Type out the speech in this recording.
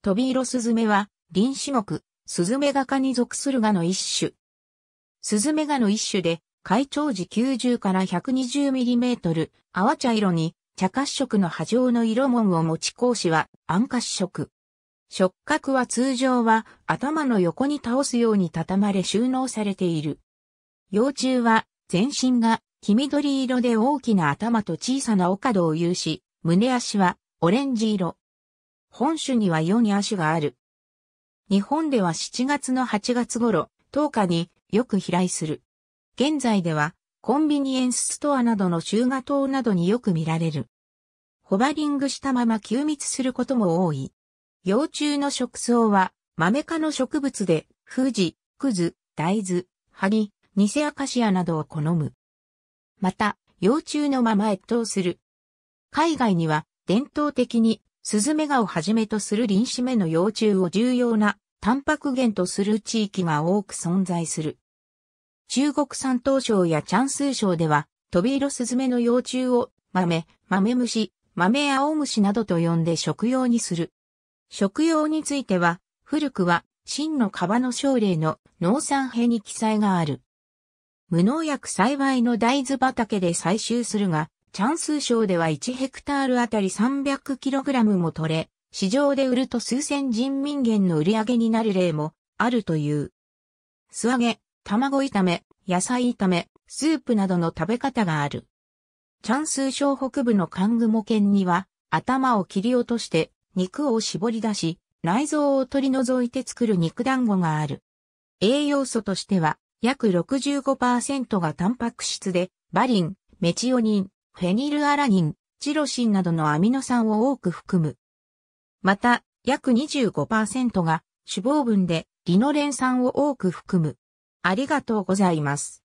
トビイロスズメは、林種目、スズメガ科に属するガの一種。スズメガの一種で、海長時90から 120mm、泡茶色に、茶褐色の波状の色紋を持ち講師は暗褐色。触覚は通常は頭の横に倒すように畳まれ収納されている。幼虫は全身が黄緑色で大きな頭と小さなお角を有し、胸足はオレンジ色。本種には4に足がある。日本では7月の8月頃、10日によく飛来する。現在では、コンビニエンスストアなどの中華島などによく見られる。ホバリングしたまま休密することも多い。幼虫の食草は、豆科の植物で、富士、クズ、大豆、ハリ、ニセアカシアなどを好む。また、幼虫のまま越冬する。海外には、伝統的にスズメガをはじめとする臨死目の幼虫を重要なタンパク源とする地域が多く存在する。中国山東省やチャンスー省では、トビイロスズメの幼虫を豆、豆虫、豆青虫などと呼んで食用にする。食用については、古くは、真の川の省令の農産兵に記載がある。無農薬栽培の大豆畑で採集するが、チャンス賞では1ヘクタールあたり 300kg も取れ、市場で売ると数千人民元の売り上げになる例もあるという。素揚げ、卵炒め、野菜炒め、スープなどの食べ方がある。チャンスー賞北部のカングモ県には、頭を切り落として肉を絞り出し、内臓を取り除いて作る肉団子がある。栄養素としては、約65%がタンパク質で、バリン、メチオニン、フェニルアラニン、チロシンなどのアミノ酸を多く含む。また、約25%が脂肪分でリノレン酸を多く含む。ありがとうございます。